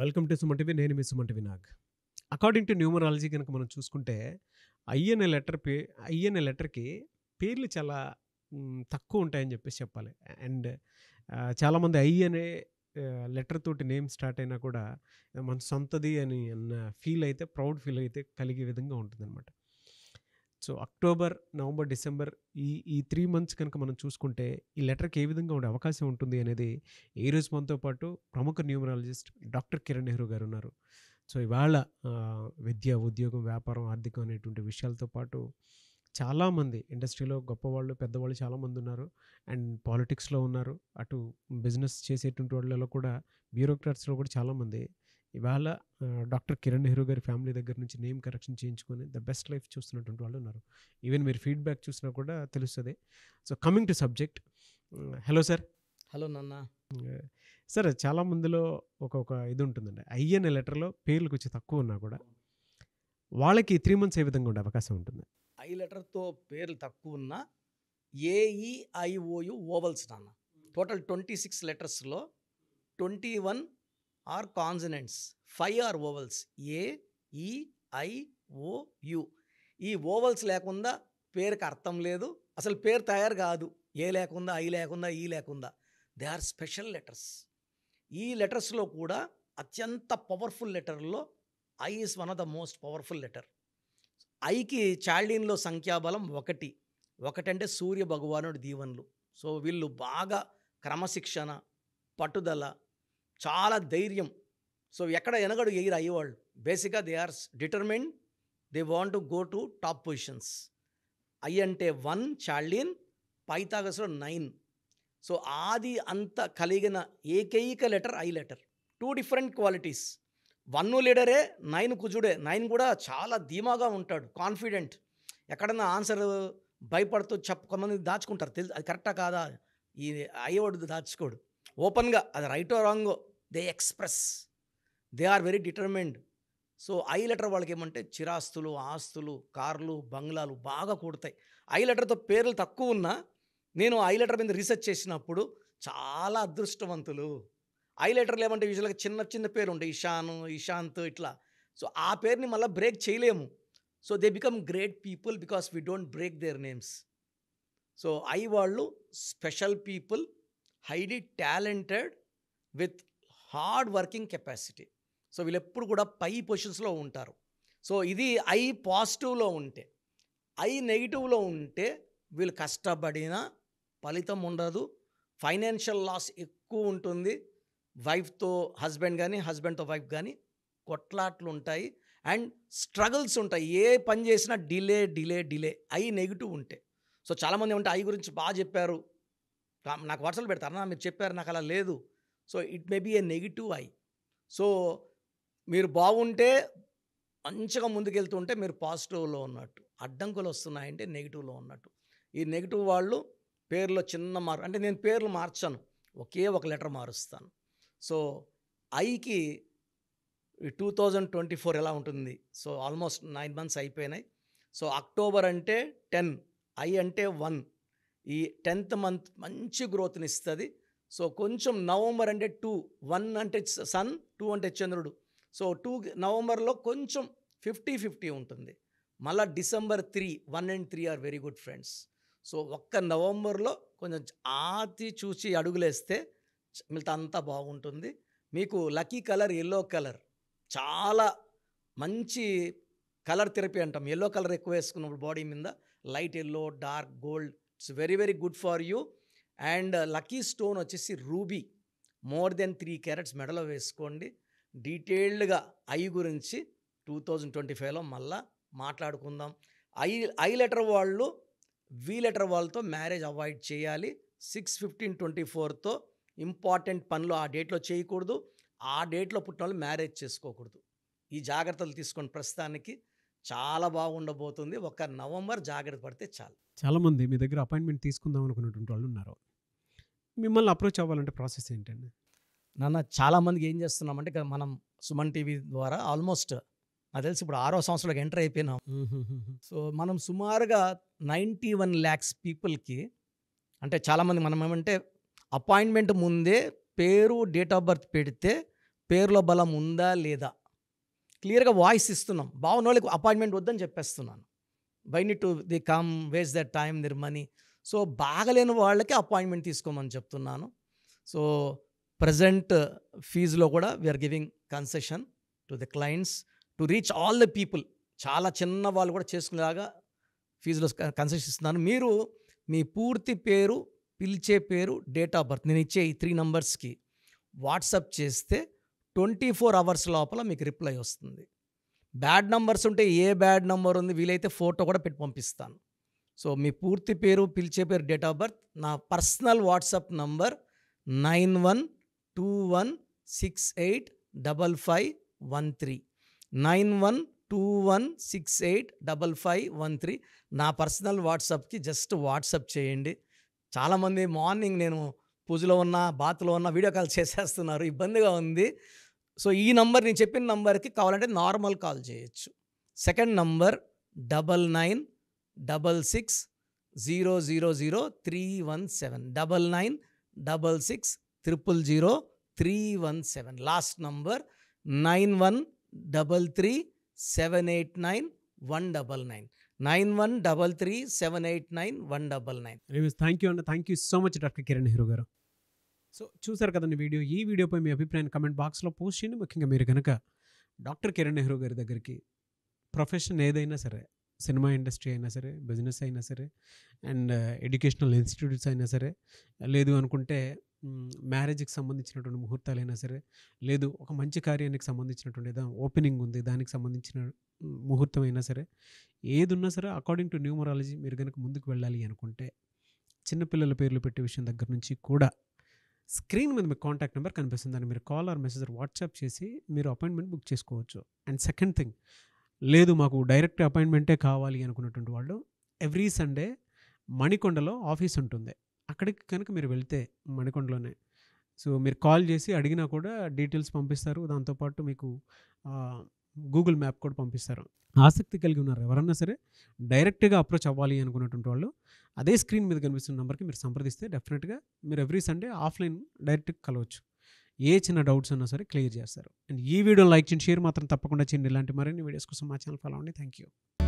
welcome to సుమంటివి నేను మీ సుమన్ టీవీ నాగ్ అకార్డింగ్ టు న్యూమరాలజీ కనుక మనం చూసుకుంటే అయ్యనే లెటర్ పే అయ్యనే లెటర్కి పేర్లు చాలా తక్కువ ఉంటాయని చెప్పేసి చెప్పాలి అండ్ చాలామంది ఐ అనే లెటర్ తోటి నేమ్ స్టార్ట్ అయినా కూడా మన సొంతది అని అన్న ఫీల్ అయితే ప్రౌడ్ ఫీల్ అయితే కలిగే విధంగా ఉంటుందన్నమాట సో అక్టోబర్ నవంబర్ డిసెంబర్ ఈ ఈ త్రీ మంత్స్ కనుక మనం చూసుకుంటే ఈ లెటర్కి ఏ విధంగా ఉండే అవకాశం ఉంటుంది అనేది ఈ రోజు మనతో పాటు ప్రముఖ న్యూమరాలజిస్ట్ డాక్టర్ కిరణ్ నెహ్రూ గారు ఉన్నారు సో ఇవాళ విద్య ఉద్యోగం వ్యాపారం ఆర్థికం అనేటువంటి విషయాలతో పాటు చాలామంది ఇండస్ట్రీలో గొప్పవాళ్ళు పెద్దవాళ్ళు చాలామంది ఉన్నారు అండ్ పాలిటిక్స్లో ఉన్నారు అటు బిజినెస్ చేసేటువంటి వాళ్ళలో కూడా బ్యూరోక్రాట్స్లో కూడా చాలామంది ఇవాళ డాక్టర్ కిరణ్ హీరో గారి ఫ్యామిలీ దగ్గర నుంచి నేమ్ కరెక్షన్ చేయించుకొని ద బెస్ట్ లైఫ్ చూస్తున్నటువంటి వాళ్ళు ఉన్నారు ఈవెన్ మీరు ఫీడ్బ్యాక్ చూసినా కూడా తెలుస్తుంది so coming to subject hello sir hello నాన్న సార్ చాలా మందిలో ఒక ఒక ఇది ఉంటుందండి అయ్యనే లెటర్లో పేర్లు కొంచెం తక్కువ ఉన్నా కూడా వాళ్ళకి త్రీ మంత్స్ ఏ విధంగా ఉండే అవకాశం ఉంటుంది ఐ లెటర్తో పేర్లు తక్కువ ఉన్నా ఏఈఐఓయు ఓవల్స్ నాన్న టోటల్ ట్వంటీ సిక్స్ లెటర్స్లో twenty one are consonants five are vowels A E I O U ఈ ఓవల్స్ లేకుండా పేరుకి అర్థం లేదు అసలు పేరు తయారు కాదు ఏ లేకుండా ఐ లేకుండా ఈ లేకుండా దే ఆర్ స్పెషల్ లెటర్స్ ఈ లెటర్స్లో కూడా అత్యంత పవర్ఫుల్ లెటర్లో I is one of the most powerful letter ఐకి చాల్డీన్లో సంఖ్యాబలం ఒకటి ఒకటంటే సూర్య భగవానుడి దీవెనలు సో వీళ్ళు బాగా క్రమశిక్షణ పట్టుదల చాలా ధైర్యం సో ఎక్కడ ఎనగడు ఎయిర్ అయ్యేవాళ్ళు బేసిక్గా they are determine they want to go to top positions I అంటే వన్ చాల్డీన్ పైతాగస్లో నైన్ సో ఆది అంత కలిగిన ఏకైక letter I letter two different qualities one లీడరే నైన్ కుజుడే నైన్ కూడా చాలా ధీమాగా ఉంటాడు కాన్ఫిడెంట్ ఎక్కడన్నా ఆన్సర్ భయపడుతూ చెప్ప కొంతమంది దాచుకుంటారు తెలుసు అది కరెక్టా కాదా ఈ అయ్యవాడు దాచుకోడు ఓపెన్గా అది రైటో wrong they express they are very determined so I letter వాళ్ళకి ఏమంటే చిరాస్తులు ఆస్తులు కార్లు బంగ్లాలు బాగా కూడతాయి ఐ లెటర్తో పేర్లు తక్కువ ఉన్నా నేను ఐ లెటర్ మీద రీసెర్చ్ చేసినప్పుడు చాలా అదృష్టవంతులు ఐ లెటర్లు ఏమంటే యూజువల్గా చిన్న చిన్న పేరు ఉంటాయి ఇషాను ఇషాంత్ ఇట్లా సో ఆ పేరుని మళ్ళీ బ్రేక్ చేయలేము so they become great people because we don't break their names so I వాళ్ళు special people highly talented with hard working capacity so వీళ్ళు ఎప్పుడు కూడా పై పొజిషన్స్లో ఉంటారు సో ఇది ఐ పాజిటివ్లో ఉంటే ఐ నెగిటివ్లో ఉంటే వీళ్ళు కష్టపడిన ఫలితం ఉండదు ఫైనాన్షియల్ లాస్ ఎక్కువ ఉంటుంది వైఫ్తో హస్బెండ్ కానీ హస్బెండ్తో వైఫ్ కానీ కొట్లాట్లు ఉంటాయి అండ్ స్ట్రగుల్స్ ఉంటాయి ఏ పని చేసినా delay delay delay I negative ఉంటే సో చాలామంది ఏమంటే ఐ గురించి బాగా చెప్పారు నాకు వర్షాలు పెడతారు అన్న మీరు చెప్పారు నాకు అలా లేదు so it may be a negative I so మీరు బాగుంటే మంచిగా ముందుకెళ్తుంటే మీరు పాజిటివ్లో ఉన్నట్టు అడ్డంకులు వస్తున్నాయంటే నెగిటివ్లో ఉన్నట్టు ఈ నెగిటివ్ వాళ్ళు పేర్లో చిన్న మార్పు అంటే నేను పేర్లు మార్చాను ఒకే ఒక లెటర్ మారుస్తాను సో ఐకి టూ థౌజండ్ ట్వంటీ ఫోర్ ఎలా ఉంటుంది సో ఆల్మోస్ట్ నైన్ మంత్స్ అయిపోయినాయి సో అక్టోబర్ అంటే టెన్ ఐ అంటే వన్ ఈ టెన్త్ మంత్ మంచి గ్రోత్ని ఇస్తుంది సో కొంచెం నవంబర్ అంటే టూ వన్ అంటే సన్ టూ అంటే చంద్రుడు సో టూ నవంబర్లో కొంచెం ఫిఫ్టీ ఫిఫ్టీ ఉంటుంది మళ్ళీ December three one and three are very good friends so ఒక్క నవంబర్లో కొంచెం ఆతి చూచి అడుగులేస్తే మిగతా అంతా బాగుంటుంది మీకు లక్కీ కలర్ ఎల్లో కలర్ చాలా మంచి కలర్ థెరపీ అంటాం ఎల్లో కలర్ ఎక్కువ వేసుకున్నప్పుడు బాడీ మీద light yellow dark gold it's very very good for you and lucky stone వచ్చేసి ruby more than three carats మెడలో వేసుకోండి డీటెయిల్డ్గా ఐ గురించి టూ థౌజండ్ ట్వంటీ ఫైవ్లో మళ్ళా మాట్లాడుకుందాం ఐ ఐ లెటర్ వాళ్ళు వి లెటర్ వాళ్ళతో మ్యారేజ్ అవాయిడ్ చేయాలి సిక్స్ ఫిఫ్టీన్ ట్వంటీ ఫోర్తో ఇంపార్టెంట్ పనులు ఆ డేట్లో చేయకూడదు ఆ డేట్లో పుట్టిన వాళ్ళు మ్యారేజ్ చేసుకోకూడదు ఈ జాగ్రత్తలు తీసుకొని ప్రస్తుతానికి చాలా బాగుండబోతుంది ఒక నవంబర్ జాగ్రత్త పడితే చాలు చాలామంది మీ దగ్గర అపాయింట్మెంట్ తీసుకుందాం అనుకున్నటువంటి వాళ్ళు ఉన్నారు మిమ్మల్ని అప్రోచ్ అవ్వాలంటే ప్రాసెస్ ఏంటండి నాన్న చాలామందికి ఏం చేస్తున్నామంటే మనం సుమన్ టీవీ ద్వారా ఆల్మోస్ట్ నాకు తెలిసి ఇప్పుడు ఆరో సంవత్సరాలకు ఎంటర్ అయిపోయినాం సో మనం సుమారుగా నైంటీ వన్ ల్యాక్స్ పీపుల్కి అంటే చాలామంది మనం ఏమంటే అపాయింట్మెంట్ ముందే పేరు డేట్ ఆఫ్ బర్త్ పెడితే పేరులో బలం ఉందా లేదా క్లియర్గా వాయిస్ ఇస్తున్నాం బాగున్న వాళ్ళకి అపాయింట్మెంట్ వద్దని చెప్పేస్తున్నాను by need to the come waste that time their money so బాగలేని వాళ్ళకి అపాయింట్మెంట్ తీసుకోమని చెప్తున్నాను సో ప్రజెంట్ ఫీజులో కూడా we are giving concession to the clients to reach all the people చాలా చిన్న వాళ్ళు కూడా చేసుకునేలాగా ఫీజులో కన్సెషన్ ఇస్తున్నాను మీరు మీ పూర్తి పేరు పిలిచే పేరు డేట్ ఆఫ్ బర్త్ నేను ఇచ్చే ఈ త్రీ నంబర్స్కి వాట్సప్ చేస్తే ట్వంటీ ఫోర్ అవర్స్ లోపల మీకు రిప్లై వస్తుంది బ్యాడ్ నంబర్స్ ఉంటే ఏ బ్యాడ్ నంబర్ ఉంది వీలైతే ఫోటో కూడా పెట్టి పంపిస్తాను సో మీ పూర్తి పేరు పిలిచే పేరు డేట్ ఆఫ్ బర్త్ నా personal WhatsApp number nine one two one six eight double five one three nine one two one six eight double five one three నా పర్సనల్ వాట్సాప్కి జస్ట్ వాట్సాప్ చేయండి చాలామంది మార్నింగ్ నేను పూజలో ఉన్న బాత్లో ఉన్న వీడియో కాల్ చేసేస్తున్నారు ఇబ్బందిగా ఉంది సో ఈ నంబర్ నేను చెప్పిన నంబర్కి కావాలంటే నార్మల్ కాల్ చేయొచ్చు second number double nine double six zero zero zero three one seven double nine double six triple zero three one seven last number nine one double three seven eight nine one double nine nine one double three seven eight nine one double nine thank you అండి thank you so much doctor Kiran Hero గారు so చూసారు కదండి video ఈ వీడియోపై మీ అభిప్రాయాన్ని comment బాక్స్లో post చేయండి ముఖ్యంగా మీరు కనుక డాక్టర్ కిరణ్ నెహ్రూ గారి దగ్గరికి ప్రొఫెషన్ ఏదైనా సరే సినిమా ఇండస్ట్రీ అయినా సరే బిజినెస్ అయినా సరే అండ్ ఎడ్యుకేషనల్ ఇన్స్టిట్యూట్స్ అయినా సరే లేదు అనుకుంటే మ్యారేజ్కి సంబంధించినటువంటి ముహూర్తాలైనా సరే లేదు ఒక మంచి కార్యానికి సంబంధించినటువంటి ఏదో ఓపెనింగ్ ఉంది దానికి సంబంధించిన ముహూర్తం అయినా సరే ఏది ఉన్నా సరే అకార్డింగ్ టు న్యూమరాలజీ మీరు కనుక ముందుకు వెళ్ళాలి అనుకుంటే చిన్నపిల్లల పేర్లు పెట్టే విషయం దగ్గర నుంచి కూడా స్క్రీన్ మీద మీకు కాంటాక్ట్ నెంబర్ కనిపిస్తుంది దాన్ని మీరు కాల్ ఆర్ మెసేజ్ వాట్సాప్ చేసి మీరు అపాయింట్మెంట్ బుక్ చేసుకోవచ్చు అండ్ సెకండ్ థింగ్ లేదు మాకు డైరెక్ట్ అపాయింట్మెంటే కావాలి అనుకున్నటువంటి వాళ్ళు ఎవ్రీ సండే మణికొండలో ఆఫీస్ ఉంటుంది అక్కడికి కనుక మీరు వెళ్తే మణికొండలోనే సో మీరు కాల్ చేసి అడిగినా కూడా డీటెయిల్స్ పంపిస్తారు దాంతోపాటు మీకు గూగుల్ మ్యాప్ కూడా పంపిస్తారు ఆసక్తి కలిగి ఉన్నారు ఎవరన్నా సరే డైరెక్ట్గా అప్రోచ్ అవ్వాలి అనుకున్నటువంటి వాళ్ళు అదే స్క్రీన్ మీద కనిపిస్తున్న నెంబర్కి మీరు సంప్రదిస్తే డెఫినెట్గా మీరు ఎవ్రీ సండే ఆఫ్లైన్ డైరెక్ట్గా కలవచ్చు ఏ చిన్న డౌట్స్ ఉన్నా సరే క్లియర్ చేస్తారు అండ్ ఈ వీడియో లైక్ చేయండి షేర్ మాత్రం తప్పకుండా చేయండి ఇలాంటి మరిన్ని వీడియోస్ కోసం మా ఛానల్ ఫాలో అవ్వండి థ్యాంక్ యూ